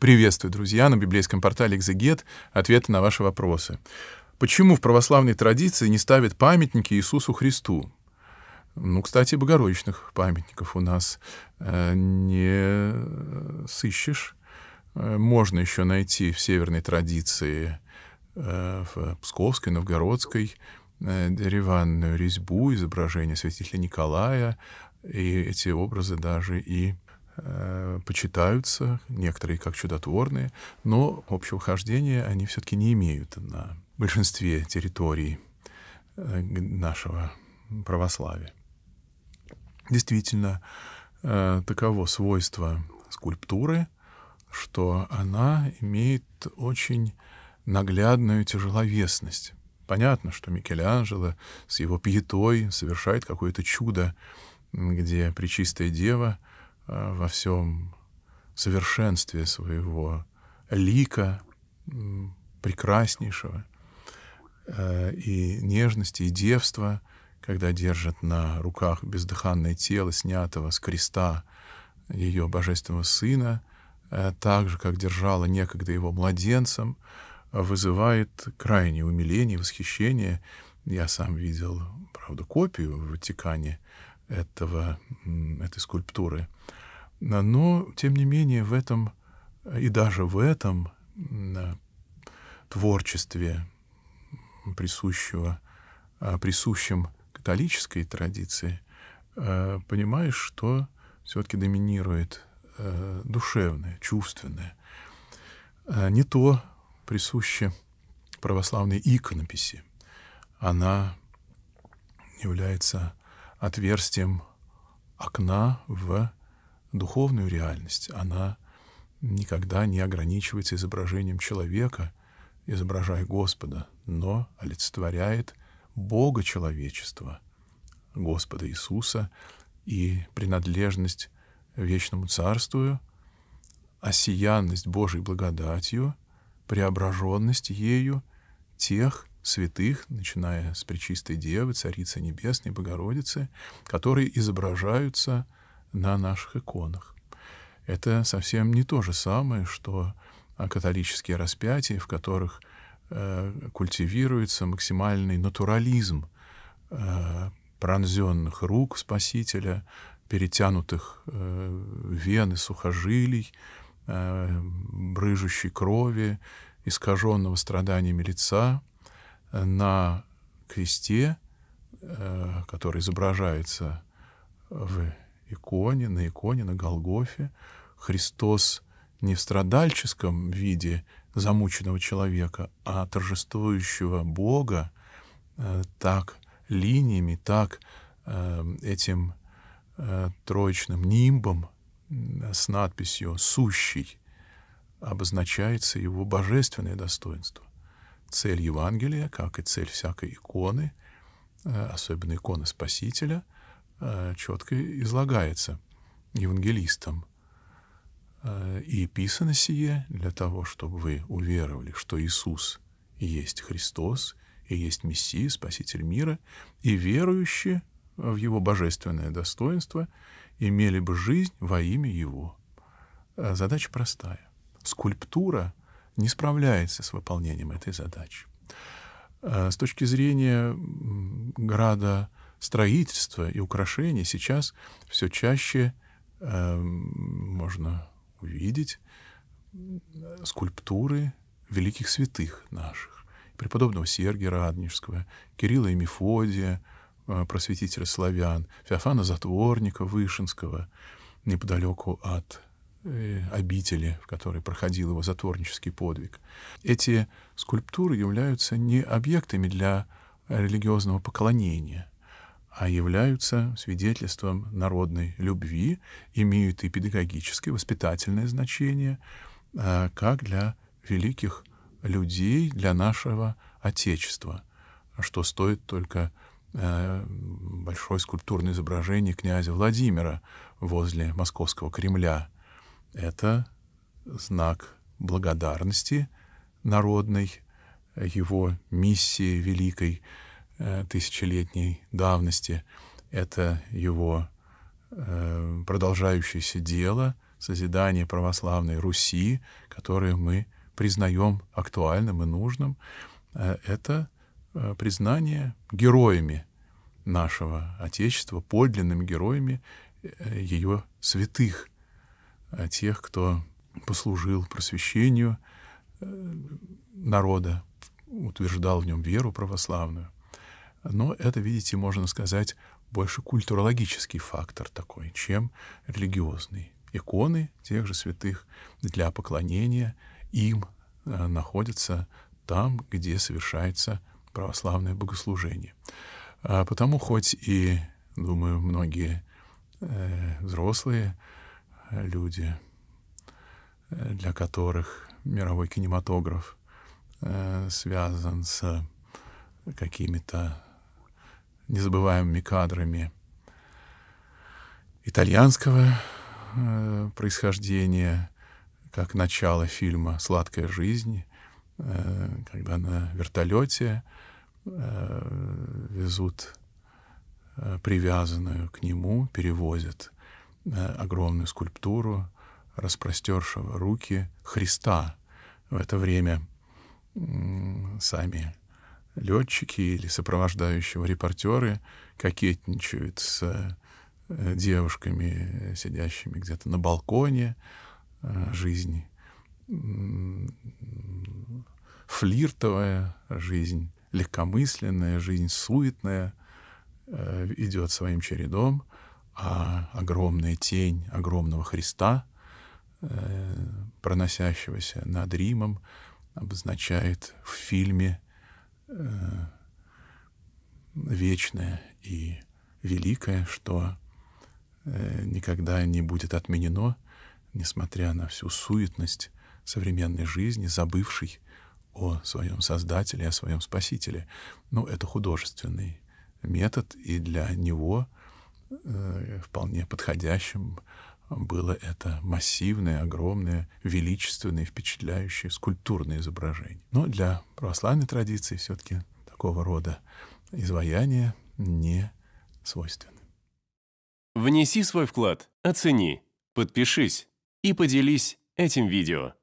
Приветствую, друзья, на библейском портале «Экзегет» ответы на ваши вопросы. Почему в православной традиции не ставят памятники Иисусу Христу? Ну, кстати, богородичных памятников у нас э, не сыщешь. Э, можно еще найти в северной традиции, э, в псковской, новгородской, э, деревянную резьбу, изображение святителя Николая, и эти образы даже и э, почитаются, некоторые как чудотворные, но общего хождения они все-таки не имеют на большинстве территорий э, нашего православия. Действительно, э, таково свойство скульптуры, что она имеет очень наглядную тяжеловесность. Понятно, что Микеланджело с его пьетой совершает какое-то чудо, где Пречистая Дева — Э, во всем совершенстве своего лика прекраснейшего э, и нежности, и девства, когда держит на руках бездыханное тело, снятого с креста ее божественного сына, э, так же, как держала некогда его младенцем, вызывает крайнее умиление, восхищение. Я сам видел, правда, копию в Ватикане — этого, этой скульптуры. Но, тем не менее, в этом и даже в этом э, творчестве, присущего, а, присущем католической традиции, э, понимаешь, что все-таки доминирует э, душевное, чувственное. Не то присуще православной иконописи. Она является отверстием окна в духовную реальность. Она никогда не ограничивается изображением человека, изображая Господа, но олицетворяет Бога человечества, Господа Иисуса и принадлежность вечному царству, осиянность Божьей благодатью, преображенность ею тех, святых, начиная с Пречистой Девы, Царицы Небесной, Богородицы, которые изображаются на наших иконах. Это совсем не то же самое, что а, католические распятия, в которых э, культивируется максимальный натурализм э, пронзенных рук Спасителя, перетянутых э, вен и сухожилий, э, брыжущей крови, искаженного страданиями лица, на кресте, э, который изображается в иконе, на иконе, на Голгофе, Христос не в страдальческом виде замученного человека, а торжествующего Бога э, так линиями, так э, этим троечным нимбом с надписью «Сущий» обозначается его божественное достоинство цель Евангелия, как и цель всякой иконы, э, особенно иконы Спасителя, э, четко излагается евангелистом. Э, и писано сие для того, чтобы вы уверовали, что Иисус есть Христос, и есть Мессия, Спаситель мира, и верующие в Его божественное достоинство имели бы жизнь во имя Его. Задача простая. Скульптура не справляется с выполнением этой задачи. Э, с точки зрения града строительства и украшений сейчас все чаще э, можно увидеть э, скульптуры великих святых наших, преподобного Сергия Радонежского, Кирилла и Мефодия, э, просветителя славян, Феофана Затворника Вышинского, неподалеку от Э, обители, в которой проходил его затворнический подвиг. Эти скульптуры являются не объектами для религиозного поклонения, а являются свидетельством народной любви, имеют и педагогическое, воспитательное значение, а, как для великих людей, для нашего Отечества, что стоит только э, большое скульптурное изображение князя Владимира возле Московского Кремля — это знак благодарности народной, его миссии великой э, тысячелетней давности. Это его э, продолжающееся дело созидания православной Руси, которое мы признаем актуальным и нужным. Э, это признание героями нашего Отечества, подлинными героями ее святых тех, кто послужил просвещению э, народа, утверждал в нем веру православную. Но это, видите, можно сказать, больше культурологический фактор такой, чем религиозный. Иконы тех же святых для поклонения им э, находятся там, где совершается православное богослужение. А потому хоть и, думаю, многие э, взрослые люди, э, для которых мировой кинематограф э, связан с какими-то незабываемыми кадрами итальянского э, происхождения, как начало фильма «Сладкая жизнь», когда на вертолете везут привязанную к нему, перевозят Э, огромную скульптуру распростершего руки Христа. В это время сами летчики или сопровождающие репортеры кокетничают с э, девушками, сидящими где-то на балконе э, жизни. Флиртовая жизнь, легкомысленная жизнь, суетная идет своим чередом — а огромная тень огромного Христа, э, проносящегося над Римом, обозначает в фильме э, вечное и великое, что э, никогда не будет отменено, несмотря на всю суетность современной жизни, забывшей о своем Создателе, о своем Спасителе. Но ну, это художественный метод, и для него — Э, вполне подходящим было это массивное, огромное, величественное, впечатляющее скульптурное изображение. Но для православной традиции все-таки такого рода изваяния не свойственны. Внеси свой вклад, оцени, подпишись и поделись этим видео.